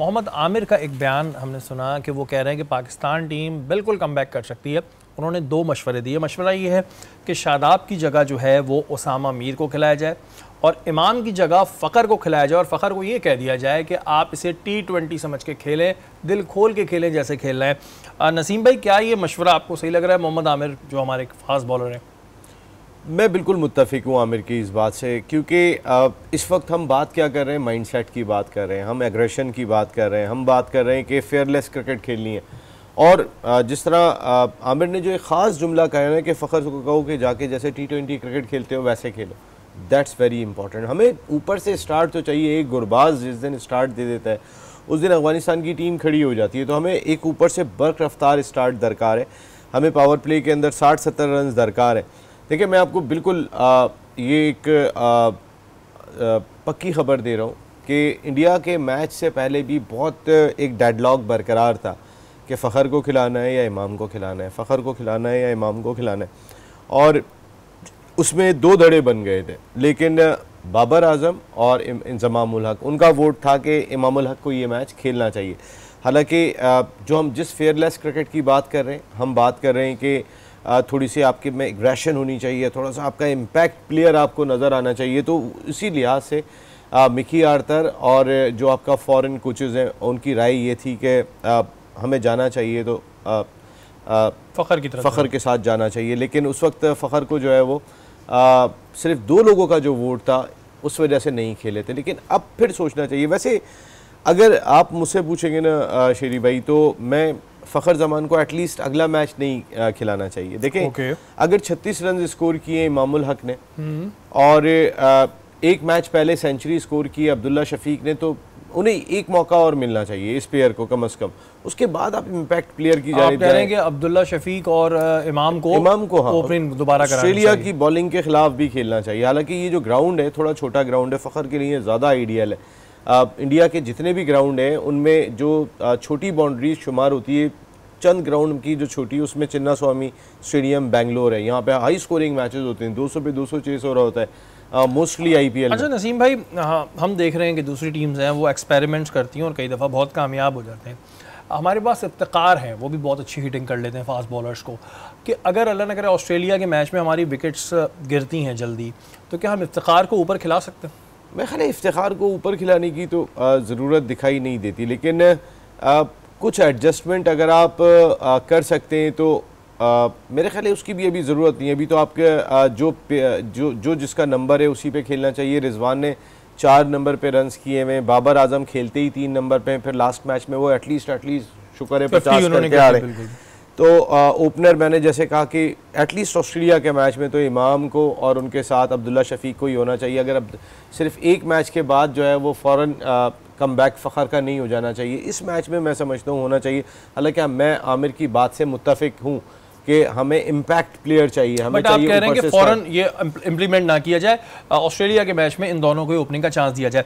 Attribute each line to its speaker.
Speaker 1: मोहम्मद आमिर का एक बयान हमने सुना कि वो कह रहे हैं कि पाकिस्तान टीम बिल्कुल कम बैक कर सकती है उन्होंने दो मशवरे दिए मशवरा ये है कि शादाब की जगह जो है वो उसामा मीर को खिलाया जाए और इमाम की जगह फ़खर को खिलाया जाए और फ़खर को ये कह दिया जाए कि आप इसे टी ट्वेंटी समझ के खेलें दिल खोल के खेलें जैसे खेल रहे हैं नसीम भाई क्या ये मशवरा आपको सही लग रहा है मोहम्मद आमिर जो हमारे फास्ट बॉलर हैं
Speaker 2: मैं बिल्कुल मुतफिक हूँ आमिर की इस बात से क्योंकि इस वक्त हम बात क्या कर रहे हैं माइंडसेट की बात कर रहे हैं हम एग्रेशन की बात कर रहे हैं हम बात कर रहे हैं कि फेयरलेस क्रिकेट खेलनी है और जिस तरह आमिर ने जो एक ख़ास जुमला कहा है कि फ़खर को कहो कि जाके जैसे टी ट्वेंटी क्रिकेट खेलते हो वैसे खेलो दैट्स वेरी इंपॉर्टेंट हमें ऊपर से स्टार्ट तो चाहिए एक गुरबाज जिस दिन स्टार्ट दे देता है उस दिन अफगानिस्तान की टीम खड़ी हो जाती है तो हमें एक ऊपर से बर्क रफ्तार स्टार्ट दरकार है हमें पावर प्ले के अंदर साठ सत्तर रन दरकार है देखिए मैं आपको बिल्कुल आ, ये एक आ, आ, पक्की खबर दे रहा हूँ कि इंडिया के मैच से पहले भी बहुत एक डेडलॉक बरकरार था कि फ़खर को खिलाना है या इमाम को खिलाना है फ़खर को खिलाना है या इमाम को खिलाना है और उसमें दो धड़े बन गए थे लेकिन बाबर आजम और इंजमाम हक उनका वोट था कि इमाम हक को ये मैच खेलना चाहिए हालांकि जो हम जिस फेयरलेस क्रिकेट की बात कर रहे हैं हम बात कर रहे हैं कि थोड़ी सी आपके में एग्रेशन होनी चाहिए थोड़ा सा आपका इम्पैक्ट प्लेयर आपको नज़र आना चाहिए तो इसी लिहाज से मिकी आर्तर और जो आपका फॉरेन कोचेज़ हैं उनकी राय ये थी कि हमें जाना चाहिए तो आ, आ, फ़खर की तरफ फ़खर के साथ जाना चाहिए लेकिन उस वक्त फ़खर को जो है वो आ, सिर्फ दो लोगों का जो वोट था उस वजह से नहीं खेले थे लेकिन अब फिर सोचना चाहिए वैसे अगर आप मुझसे पूछेंगे ना शेरी भाई तो मैं फ़खर जमान को एटलीस्ट अगला मैच नहीं खिलाना चाहिए देखें okay. अगर 36 रन स्कोर किए इमामुल हक ने हम्म। और एक मैच पहले सेंचुरी स्कोर की अब्दुल्ला शफीक ने तो उन्हें एक मौका और मिलना चाहिए इस प्लेयर को कम अज कम उसके बाद आप इम्पैक्ट प्लेयर की आप कह रहे
Speaker 1: अब्दुल्ला शफीक और इमाम को इमाम को हाँ ओपनिंग दोबारा ऑस्ट्रेलिया की
Speaker 2: बॉलिंग के खिलाफ भी खेलना चाहिए हालांकि ये जो ग्राउंड है थोड़ा छोटा ग्राउंड है फखर के लिए ज़्यादा आइडियल है इंडिया के जितने भी ग्राउंड हैं उनमें जो छोटी बाउंड्री शुमार होती है चंद ग्राउंड की जो छोटी उसमें चिन्ना स्वामी स्टेडियम बैंगलोर है यहाँ पे हाई स्कोरिंग मैचेस होते हैं 200 पे 200 चेस हो रहा होता है मोस्टली आईपीएल अच्छा
Speaker 1: नसीम भाई हाँ, हम देख रहे हैं कि दूसरी टीम्स हैं वो एक्सपेरिमेंट्स करती हैं और कई दफ़ा बहुत कामयाब हो जाते हैं हमारे पास इफ्तार है वो भी बहुत अच्छी हिटिंग कर लेते हैं फास्ट बॉलर्स को कि अगर अल्लाह न करे ऑस्ट्रेलिया के मैच में हमारी विकेट्स गिरती हैं जल्दी तो क्या हम इफ्तार को ऊपर खिला सकते हैं
Speaker 2: मैं ख्याल इफ्तार को ऊपर खिलाने की तो ज़रूरत दिखाई नहीं देती लेकिन आ, कुछ एडजस्टमेंट अगर आप आ, कर सकते हैं तो आ, मेरे ख्याल उसकी भी अभी ज़रूरत नहीं है अभी तो आपके जो जो जो जिसका नंबर है उसी पे खेलना चाहिए रिजवान ने चार नंबर पे रन किए हुए बाबर आजम खेलते ही तीन नंबर पे फिर लास्ट मैच में वो एटलीस्ट एटलीस्ट शुक्र है पचास करके आ रहे हैं तो ओपनर मैंने जैसे कहा कि एटलीस्ट ऑस्ट्रेलिया के मैच में तो इमाम को और उनके साथ अब्दुल्ला शफीक को ही होना चाहिए अगर अब सिर्फ एक मैच के बाद जो है वो फ़ौर कम बैक फ़खर का नहीं हो जाना चाहिए इस मैच में मैं समझता हूँ होना चाहिए हालांकि मैं आमिर की बात से मुतफिक हूँ कि हमें इम्पैक्ट प्लेयर चाहिए हमें चाहिए आप कह रहे हैं कि फॉरन
Speaker 1: ये इम्प्लीमेंट ना किया जाए ऑस्ट्रेलिया के मैच में इन दोनों को ओपनिंग का चांस दिया जाए